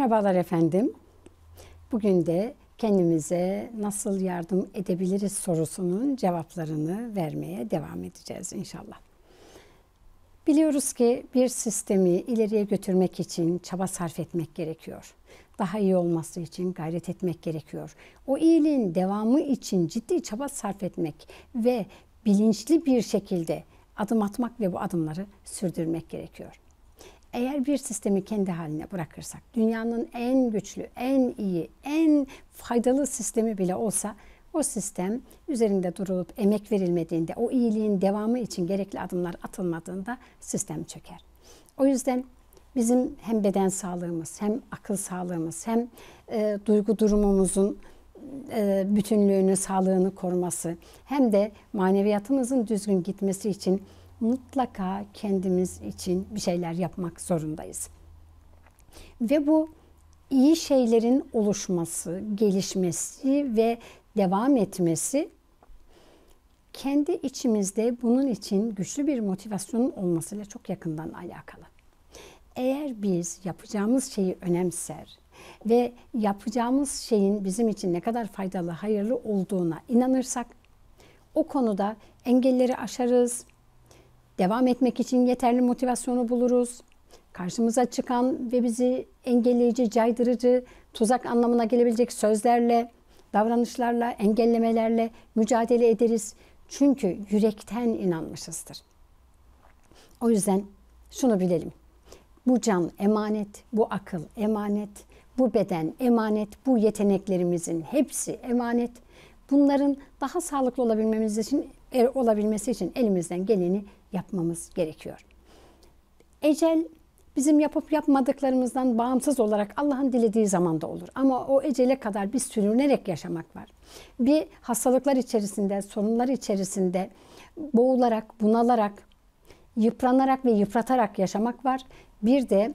Merhabalar efendim. Bugün de kendimize nasıl yardım edebiliriz sorusunun cevaplarını vermeye devam edeceğiz inşallah. Biliyoruz ki bir sistemi ileriye götürmek için çaba sarf etmek gerekiyor. Daha iyi olması için gayret etmek gerekiyor. O iyiliğin devamı için ciddi çaba sarf etmek ve bilinçli bir şekilde adım atmak ve bu adımları sürdürmek gerekiyor. Eğer bir sistemi kendi haline bırakırsak, dünyanın en güçlü, en iyi, en faydalı sistemi bile olsa o sistem üzerinde durulup emek verilmediğinde, o iyiliğin devamı için gerekli adımlar atılmadığında sistem çöker. O yüzden bizim hem beden sağlığımız, hem akıl sağlığımız, hem e, duygu durumumuzun e, bütünlüğünü, sağlığını koruması, hem de maneviyatımızın düzgün gitmesi için mutlaka kendimiz için bir şeyler yapmak zorundayız. Ve bu iyi şeylerin oluşması, gelişmesi ve devam etmesi kendi içimizde bunun için güçlü bir motivasyonun olmasıyla çok yakından alakalı. Eğer biz yapacağımız şeyi önemser ve yapacağımız şeyin bizim için ne kadar faydalı, hayırlı olduğuna inanırsak o konuda engelleri aşarız, Devam etmek için yeterli motivasyonu buluruz. Karşımıza çıkan ve bizi engelleyici, caydırıcı, tuzak anlamına gelebilecek sözlerle, davranışlarla, engellemelerle mücadele ederiz. Çünkü yürekten inanmışızdır. O yüzden şunu bilelim. Bu can emanet, bu akıl emanet, bu beden emanet, bu yeteneklerimizin hepsi emanet. Bunların daha sağlıklı olabilmemiz için, er, olabilmesi için elimizden geleni yapmamız gerekiyor. Ecel bizim yapıp yapmadıklarımızdan bağımsız olarak Allah'ın dilediği zamanda olur. Ama o ecele kadar bir sürünerek yaşamak var. Bir hastalıklar içerisinde, sorunlar içerisinde boğularak, bunalarak, yıpranarak ve yıpratarak yaşamak var. Bir de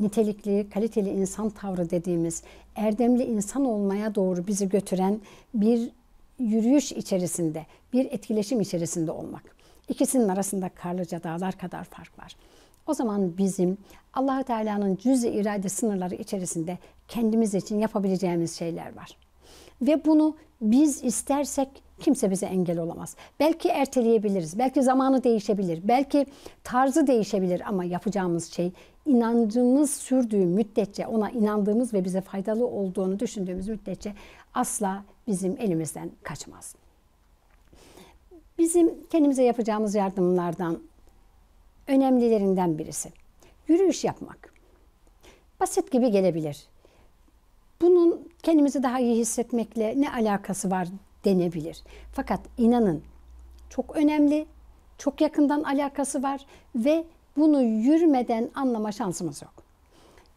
nitelikli, kaliteli insan tavrı dediğimiz, erdemli insan olmaya doğru bizi götüren bir yürüyüş içerisinde, bir etkileşim içerisinde olmak. İkisinin arasında Karlıca Dağlar kadar fark var. O zaman bizim allah Teala'nın cüz-i irade sınırları içerisinde kendimiz için yapabileceğimiz şeyler var. Ve bunu biz istersek kimse bize engel olamaz. Belki erteleyebiliriz, belki zamanı değişebilir, belki tarzı değişebilir ama yapacağımız şey inancımız sürdüğü müddetçe, ona inandığımız ve bize faydalı olduğunu düşündüğümüz müddetçe asla bizim elimizden kaçmaz bizim kendimize yapacağımız yardımlardan önemlilerinden birisi. Yürüyüş yapmak. Basit gibi gelebilir. Bunun kendimizi daha iyi hissetmekle ne alakası var denebilir. Fakat inanın çok önemli, çok yakından alakası var ve bunu yürümeden anlama şansımız yok.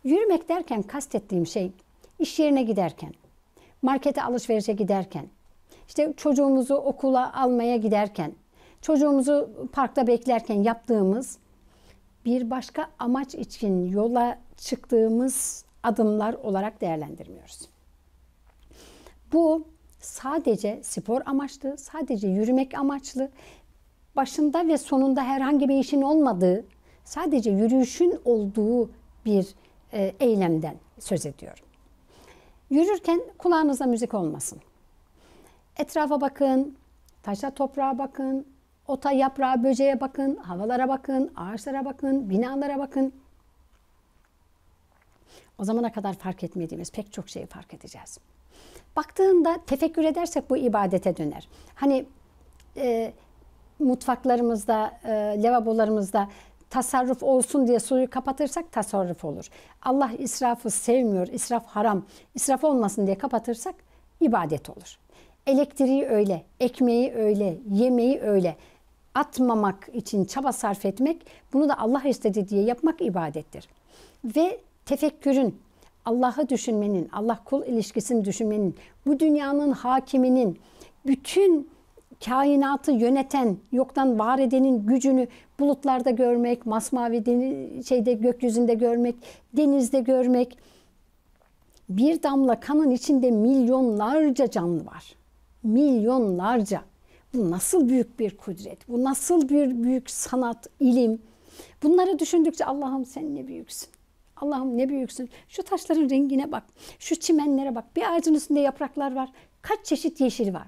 Yürümek derken kastettiğim şey iş yerine giderken, markete alışverişe giderken, işte çocuğumuzu okula almaya giderken, çocuğumuzu parkta beklerken yaptığımız bir başka amaç için yola çıktığımız adımlar olarak değerlendirmiyoruz. Bu sadece spor amaçlı, sadece yürümek amaçlı, başında ve sonunda herhangi bir işin olmadığı, sadece yürüyüşün olduğu bir e, eylemden söz ediyorum. Yürürken kulağınızda müzik olmasın. Etrafa bakın, taşa toprağa bakın, ota yaprağa böceğe bakın, havalara bakın, ağaçlara bakın, binalara bakın. O zamana kadar fark etmediğimiz pek çok şeyi fark edeceğiz. Baktığında tefekkür edersek bu ibadete döner. Hani e, mutfaklarımızda, e, lavabolarımızda tasarruf olsun diye suyu kapatırsak tasarruf olur. Allah israfı sevmiyor, israf haram, israf olmasın diye kapatırsak ibadet olur. Elektriği öyle, ekmeği öyle, yemeği öyle. Atmamak için çaba sarf etmek, bunu da Allah istedi diye yapmak ibadettir. Ve tefekkürün, Allah'ı düşünmenin, Allah kul ilişkisini düşünmenin, bu dünyanın hakiminin, bütün kainatı yöneten, yoktan var edenin gücünü bulutlarda görmek, masmavi deniz, şeyde gökyüzünde görmek, denizde görmek. Bir damla kanın içinde milyonlarca canlı var milyonlarca. Bu nasıl büyük bir kudret, bu nasıl bir büyük sanat, ilim. Bunları düşündükçe Allah'ım sen ne büyüksün. Allah'ım ne büyüksün. Şu taşların rengine bak. Şu çimenlere bak. Bir ağacın üstünde yapraklar var. Kaç çeşit yeşil var.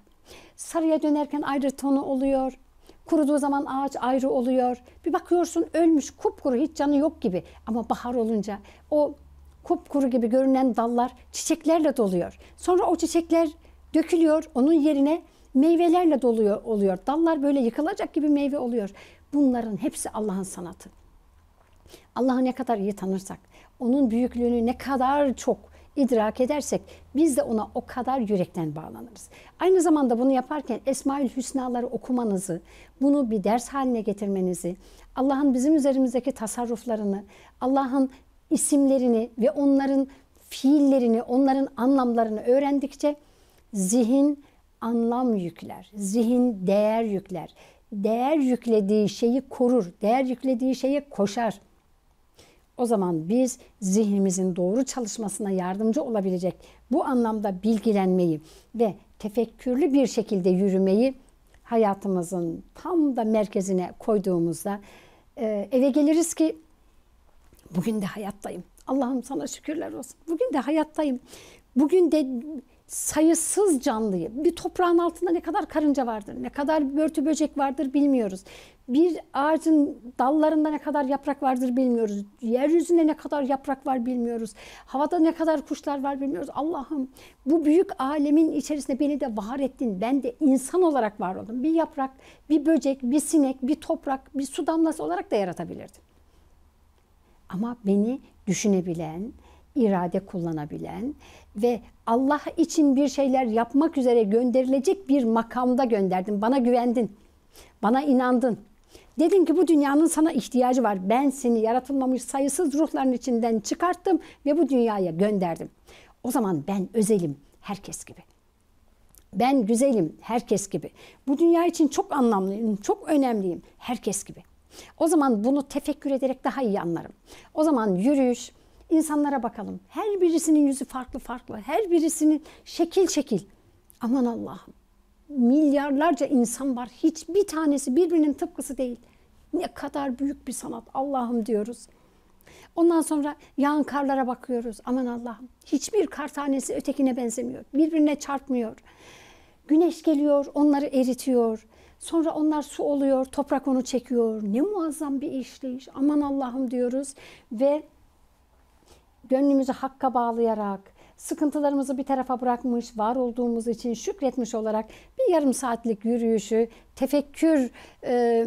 Sarıya dönerken ayrı tonu oluyor. Kuruduğu zaman ağaç ayrı oluyor. Bir bakıyorsun ölmüş kupkuru hiç canı yok gibi. Ama bahar olunca o kupkuru gibi görünen dallar çiçeklerle doluyor. Sonra o çiçekler dökülüyor. Onun yerine meyvelerle doluyor oluyor. Dallar böyle yıkılacak gibi meyve oluyor. Bunların hepsi Allah'ın sanatı. Allah'ı ne kadar iyi tanırsak, onun büyüklüğünü ne kadar çok idrak edersek biz de ona o kadar yürekten bağlanırız. Aynı zamanda bunu yaparken Esmaül Hüsnaları okumanızı, bunu bir ders haline getirmenizi, Allah'ın bizim üzerimizdeki tasarruflarını, Allah'ın isimlerini ve onların fiillerini, onların anlamlarını öğrendikçe Zihin anlam yükler, zihin değer yükler. Değer yüklediği şeyi korur, değer yüklediği şeye koşar. O zaman biz zihnimizin doğru çalışmasına yardımcı olabilecek bu anlamda bilgilenmeyi ve tefekkürlü bir şekilde yürümeyi hayatımızın tam da merkezine koyduğumuzda e, eve geliriz ki bugün de hayattayım. Allah'ım sana şükürler olsun. Bugün de hayattayım. Bugün de sayısız canlıyı, bir toprağın altında ne kadar karınca vardır, ne kadar börtü böcek vardır bilmiyoruz. Bir ağacın dallarında ne kadar yaprak vardır bilmiyoruz. Yeryüzünde ne kadar yaprak var bilmiyoruz. Havada ne kadar kuşlar var bilmiyoruz. Allah'ım bu büyük alemin içerisinde beni de var ettin. Ben de insan olarak var oldum. Bir yaprak, bir böcek, bir sinek, bir toprak, bir su damlası olarak da yaratabilirdim. Ama beni düşünebilen, irade kullanabilen, ve Allah için bir şeyler yapmak üzere gönderilecek bir makamda gönderdin. Bana güvendin. Bana inandın. Dedim ki bu dünyanın sana ihtiyacı var. Ben seni yaratılmamış sayısız ruhların içinden çıkarttım ve bu dünyaya gönderdim. O zaman ben özelim herkes gibi. Ben güzelim herkes gibi. Bu dünya için çok anlamlıyım, çok önemliyim herkes gibi. O zaman bunu tefekkür ederek daha iyi anlarım. O zaman yürüyüş, insanlara bakalım. Her birisinin yüzü farklı farklı. Her birisinin şekil şekil. Aman Allah'ım. Milyarlarca insan var. Hiçbir tanesi birbirinin tıpkısı değil. Ne kadar büyük bir sanat Allah'ım diyoruz. Ondan sonra yağan karlara bakıyoruz. Aman Allah'ım. Hiçbir kar tanesi ötekine benzemiyor. Birbirine çarpmıyor. Güneş geliyor, onları eritiyor. Sonra onlar su oluyor, toprak onu çekiyor. Ne muazzam bir işleyiş. Aman Allah'ım diyoruz ve gönlümüzü Hakk'a bağlayarak, sıkıntılarımızı bir tarafa bırakmış, var olduğumuz için şükretmiş olarak bir yarım saatlik yürüyüşü, tefekkür e,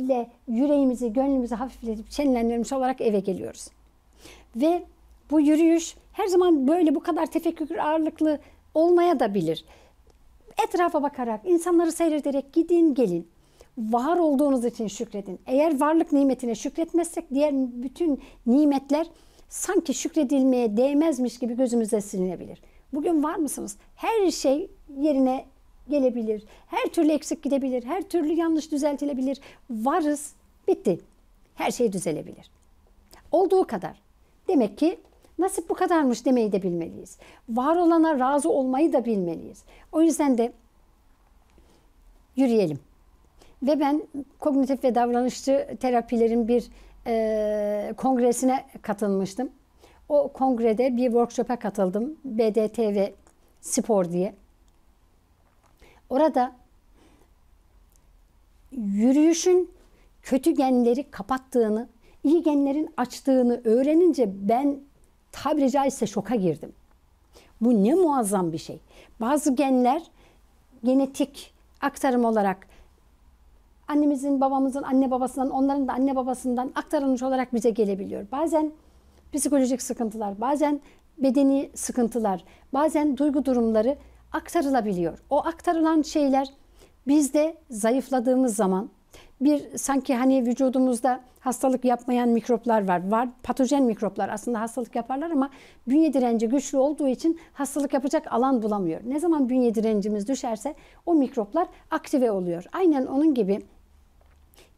ile yüreğimizi, gönlümüzü hafifletip şenlendirmiş olarak eve geliyoruz. Ve bu yürüyüş her zaman böyle bu kadar tefekkür ağırlıklı olmaya da bilir. Etrafa bakarak, insanları seyrederek gidin gelin. Var olduğunuz için şükredin. Eğer varlık nimetine şükretmezsek diğer bütün nimetler sanki şükredilmeye değmezmiş gibi gözümüze silinebilir. Bugün var mısınız? Her şey yerine gelebilir. Her türlü eksik gidebilir. Her türlü yanlış düzeltilebilir. Varız. Bitti. Her şey düzelebilir. Olduğu kadar. Demek ki nasip bu kadarmış demeyi de bilmeliyiz. Var olana razı olmayı da bilmeliyiz. O yüzden de yürüyelim. Ve ben kognitif ve davranışçı terapilerin bir e, kongresine katılmıştım. O kongrede bir workshop'a katıldım. BDTV Spor diye. Orada yürüyüşün kötü genleri kapattığını, iyi genlerin açtığını öğrenince ben tabiri caizse şoka girdim. Bu ne muazzam bir şey. Bazı genler genetik aktarım olarak annemizin, babamızın, anne babasından, onların da anne babasından aktarılmış olarak bize gelebiliyor. Bazen psikolojik sıkıntılar, bazen bedeni sıkıntılar, bazen duygu durumları aktarılabiliyor. O aktarılan şeyler bizde zayıfladığımız zaman bir sanki hani vücudumuzda hastalık yapmayan mikroplar var. Var patojen mikroplar aslında hastalık yaparlar ama bünye direnci güçlü olduğu için hastalık yapacak alan bulamıyor. Ne zaman bünye direncimiz düşerse o mikroplar aktive oluyor. Aynen onun gibi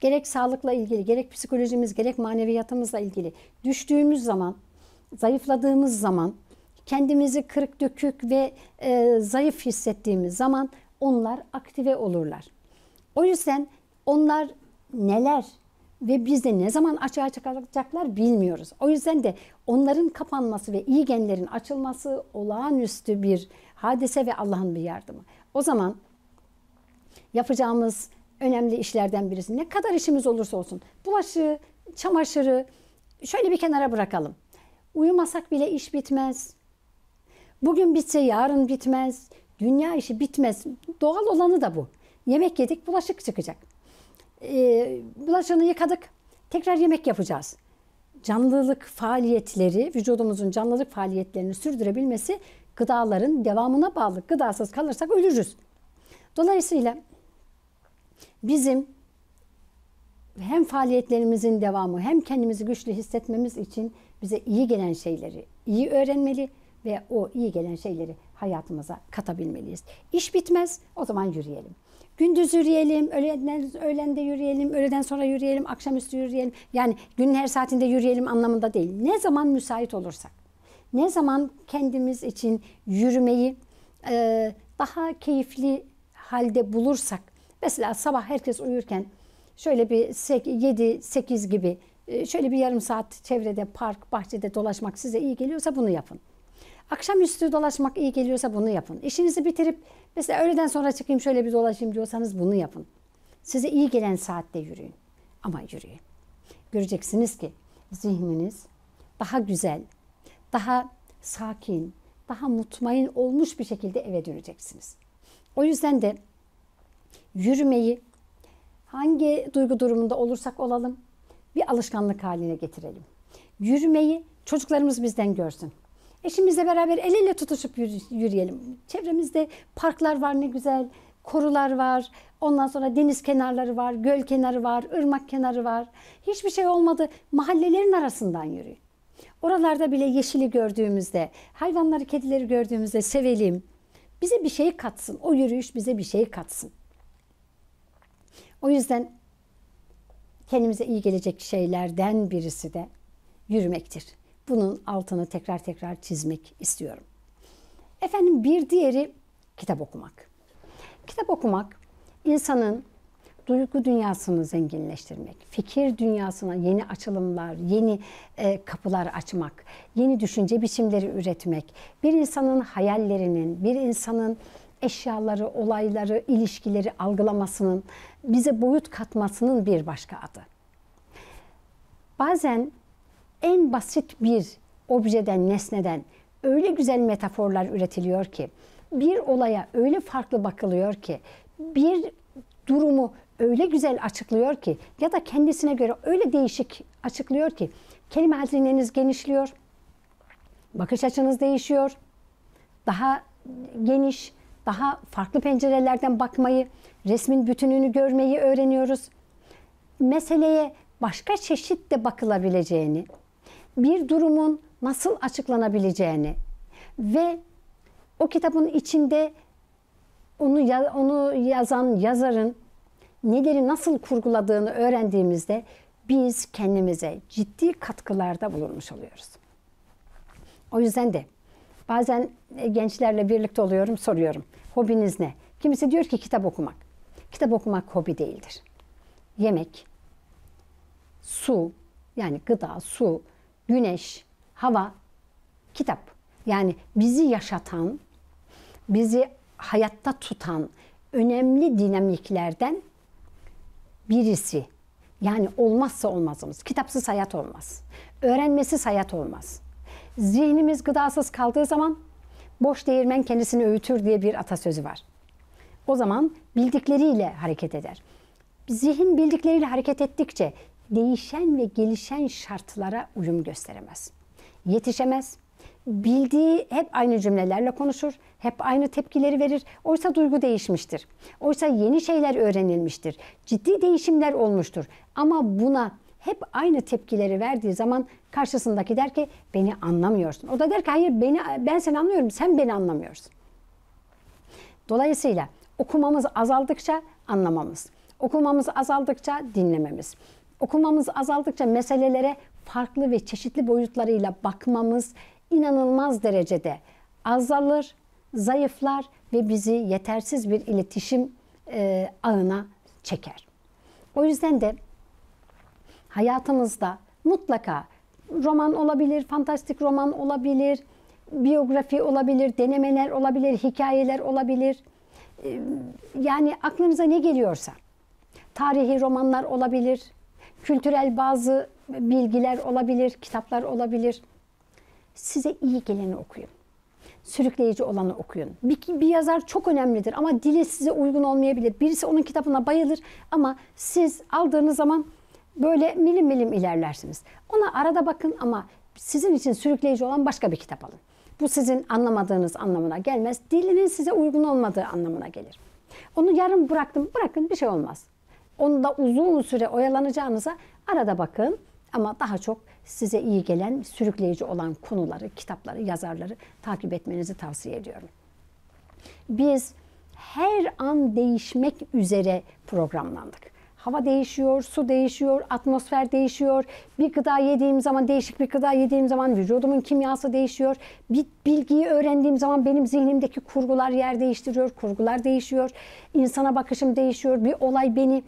gerek sağlıkla ilgili, gerek psikolojimiz, gerek maneviyatımızla ilgili düştüğümüz zaman, zayıfladığımız zaman, kendimizi kırık dökük ve e, zayıf hissettiğimiz zaman onlar aktive olurlar. O yüzden onlar neler ve biz de ne zaman açığa çıkacaklar bilmiyoruz. O yüzden de onların kapanması ve iyi genlerin açılması olağanüstü bir hadise ve Allah'ın bir yardımı. O zaman yapacağımız önemli işlerden birisi. Ne kadar işimiz olursa olsun bulaşığı, çamaşırı şöyle bir kenara bırakalım. Uyumasak bile iş bitmez. Bugün bitse yarın bitmez. Dünya işi bitmez. Doğal olanı da bu. Yemek yedik, bulaşık çıkacak. Ee, bulaşığını yıkadık, tekrar yemek yapacağız. Canlılık faaliyetleri, vücudumuzun canlılık faaliyetlerini sürdürebilmesi gıdaların devamına bağlı. Gıdasız kalırsak ölürüz. Dolayısıyla bizim hem faaliyetlerimizin devamı hem kendimizi güçlü hissetmemiz için bize iyi gelen şeyleri iyi öğrenmeli ve o iyi gelen şeyleri hayatımıza katabilmeliyiz. İş bitmez, o zaman yürüyelim. Gündüz yürüyelim, öğleden, öğlende yürüyelim, öğleden sonra yürüyelim, akşamüstü yürüyelim. Yani günün her saatinde yürüyelim anlamında değil. Ne zaman müsait olursak, ne zaman kendimiz için yürümeyi e, daha keyifli halde bulursak Mesela sabah herkes uyurken şöyle bir 7-8 gibi e, şöyle bir yarım saat çevrede, park, bahçede dolaşmak size iyi geliyorsa bunu yapın. Akşamüstü dolaşmak iyi geliyorsa bunu yapın. İşinizi bitirip mesela öğleden sonra çıkayım şöyle bir dolaşayım diyorsanız bunu yapın. Size iyi gelen saatte yürüyün. Ama yürüyün. Göreceksiniz ki zihniniz daha güzel, daha sakin, daha mutmain olmuş bir şekilde eve döneceksiniz. O yüzden de yürümeyi hangi duygu durumunda olursak olalım bir alışkanlık haline getirelim. Yürümeyi çocuklarımız bizden görsün. Eşimizle beraber el ele tutuşup yürüyelim. Çevremizde parklar var ne güzel, korular var, ondan sonra deniz kenarları var, göl kenarı var, ırmak kenarı var. Hiçbir şey olmadı. Mahallelerin arasından yürüyün. Oralarda bile yeşili gördüğümüzde, hayvanları, kedileri gördüğümüzde sevelim. Bize bir şey katsın. O yürüyüş bize bir şey katsın. O yüzden kendimize iyi gelecek şeylerden birisi de yürümektir. Bunun altını tekrar tekrar çizmek istiyorum. Efendim bir diğeri kitap okumak. Kitap okumak insanın duygu dünyasını zenginleştirmek, fikir dünyasına yeni açılımlar, yeni e, kapılar açmak, yeni düşünce biçimleri üretmek, bir insanın hayallerinin, bir insanın eşyaları, olayları, ilişkileri algılamasının bize boyut katmasının bir başka adı. Bazen en basit bir objeden, nesneden öyle güzel metaforlar üretiliyor ki, bir olaya öyle farklı bakılıyor ki, bir durumu öyle güzel açıklıyor ki ya da kendisine göre öyle değişik açıklıyor ki kelime hazineniz genişliyor, bakış açınız değişiyor, daha geniş, daha farklı pencerelerden bakmayı, resmin bütününü görmeyi öğreniyoruz. Meseleye başka çeşit de bakılabileceğini, bir durumun nasıl açıklanabileceğini ve o kitabın içinde onu onu yazan yazarın neleri nasıl kurguladığını öğrendiğimizde biz kendimize ciddi katkılarda bulunmuş oluyoruz. O yüzden de bazen gençlerle birlikte oluyorum, soruyorum. Hobiniz ne? Kimisi diyor ki kitap okumak. Kitap okumak hobi değildir. Yemek, su yani gıda, su, güneş, hava, kitap. Yani bizi yaşatan, bizi hayatta tutan önemli dinamiklerden birisi. Yani olmazsa olmazımız. Kitapsız hayat olmaz. Öğrenmesiz hayat olmaz. Zihnimiz gıdasız kaldığı zaman boş değirmen kendisini öğütür diye bir atasözü var. O zaman bildikleriyle hareket eder. Zihin bildikleriyle hareket ettikçe değişen ve gelişen şartlara uyum gösteremez. Yetişemez. Bildiği hep aynı cümlelerle konuşur, hep aynı tepkileri verir. Oysa duygu değişmiştir. Oysa yeni şeyler öğrenilmiştir. Ciddi değişimler olmuştur. Ama buna hep aynı tepkileri verdiği zaman karşısındaki der ki beni anlamıyorsun. O da der ki hayır beni, ben seni anlıyorum sen beni anlamıyorsun. Dolayısıyla okumamız azaldıkça anlamamız, okumamız azaldıkça dinlememiz, okumamız azaldıkça meselelere farklı ve çeşitli boyutlarıyla bakmamız inanılmaz derecede azalır, zayıflar ve bizi yetersiz bir iletişim e, ağına çeker. O yüzden de hayatınızda mutlaka roman olabilir, fantastik roman olabilir, biyografi olabilir, denemeler olabilir, hikayeler olabilir. Ee, yani aklınıza ne geliyorsa. Tarihi romanlar olabilir, kültürel bazı bilgiler olabilir, kitaplar olabilir. Size iyi geleni okuyun. Sürükleyici olanı okuyun. Bir, bir yazar çok önemlidir ama dili size uygun olmayabilir. Birisi onun kitabına bayılır ama siz aldığınız zaman böyle milim milim ilerlersiniz. Ona arada bakın ama sizin için sürükleyici olan başka bir kitap alın. Bu sizin anlamadığınız anlamına gelmez. Dilinin size uygun olmadığı anlamına gelir. Onu yarım bıraktım, bırakın bir şey olmaz. Onu da uzun süre oyalanacağınıza arada bakın ama daha çok size iyi gelen, sürükleyici olan konuları, kitapları, yazarları takip etmenizi tavsiye ediyorum. Biz her an değişmek üzere programlandık. Hava değişiyor, su değişiyor, atmosfer değişiyor. Bir gıda yediğim zaman, değişik bir gıda yediğim zaman vücudumun kimyası değişiyor. Bir bilgiyi öğrendiğim zaman benim zihnimdeki kurgular yer değiştiriyor, kurgular değişiyor. İnsana bakışım değişiyor. Bir olay beni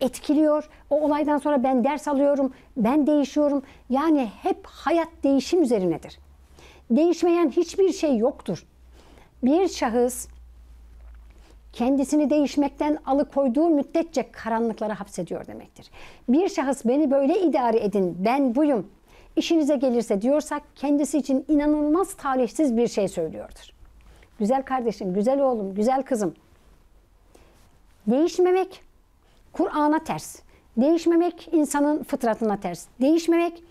etkiliyor. O olaydan sonra ben ders alıyorum, ben değişiyorum. Yani hep hayat değişim üzerinedir. Değişmeyen hiçbir şey yoktur. Bir şahıs kendisini değişmekten alıkoyduğu müddetçe karanlıklara hapsediyor demektir. Bir şahıs beni böyle idare edin, ben buyum, işinize gelirse diyorsak kendisi için inanılmaz talihsiz bir şey söylüyordur. Güzel kardeşim, güzel oğlum, güzel kızım. Değişmemek Kur'an'a ters. Değişmemek insanın fıtratına ters. Değişmemek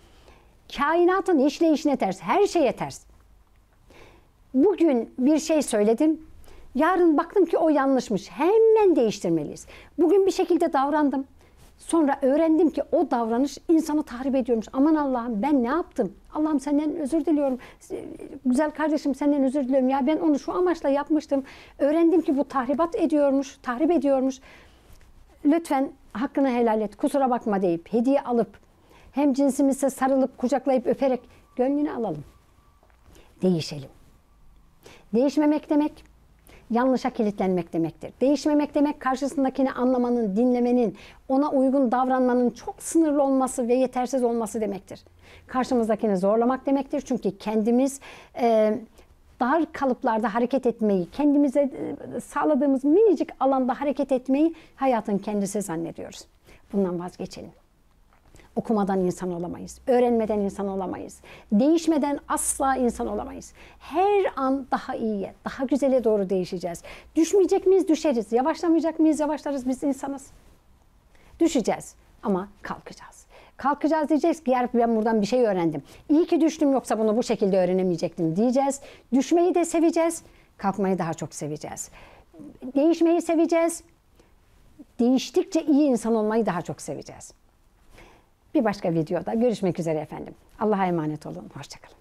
kainatın işleyişine ters. Her şeye ters. Bugün bir şey söyledim. Yarın baktım ki o yanlışmış. Hemen değiştirmeliyiz. Bugün bir şekilde davrandım. Sonra öğrendim ki o davranış insanı tahrip ediyormuş. Aman Allah'ım ben ne yaptım? Allah'ım senden özür diliyorum. Güzel kardeşim senden özür diliyorum. Ya ben onu şu amaçla yapmıştım. Öğrendim ki bu tahribat ediyormuş, tahrip ediyormuş. Lütfen hakkını helal et, kusura bakma deyip, hediye alıp, hem cinsimize sarılıp, kucaklayıp, öperek gönlünü alalım. Değişelim. Değişmemek demek yanlışa kilitlenmek demektir. Değişmemek demek karşısındakini anlamanın, dinlemenin, ona uygun davranmanın çok sınırlı olması ve yetersiz olması demektir. Karşımızdakini zorlamak demektir. Çünkü kendimiz e, dar kalıplarda hareket etmeyi, kendimize e, sağladığımız minicik alanda hareket etmeyi hayatın kendisi zannediyoruz. Bundan vazgeçelim. Okumadan insan olamayız. Öğrenmeden insan olamayız. Değişmeden asla insan olamayız. Her an daha iyiye, daha güzele doğru değişeceğiz. Düşmeyecek miyiz? Düşeriz. Yavaşlamayacak mıyız? Yavaşlarız. Biz insanız. Düşeceğiz ama kalkacağız. Kalkacağız diyeceğiz ki yer ben buradan bir şey öğrendim. İyi ki düştüm yoksa bunu bu şekilde öğrenemeyecektim diyeceğiz. Düşmeyi de seveceğiz. Kalkmayı daha çok seveceğiz. Değişmeyi seveceğiz. Değiştikçe iyi insan olmayı daha çok seveceğiz. Bir başka videoda görüşmek üzere efendim. Allah'a emanet olun. Hoşçakalın.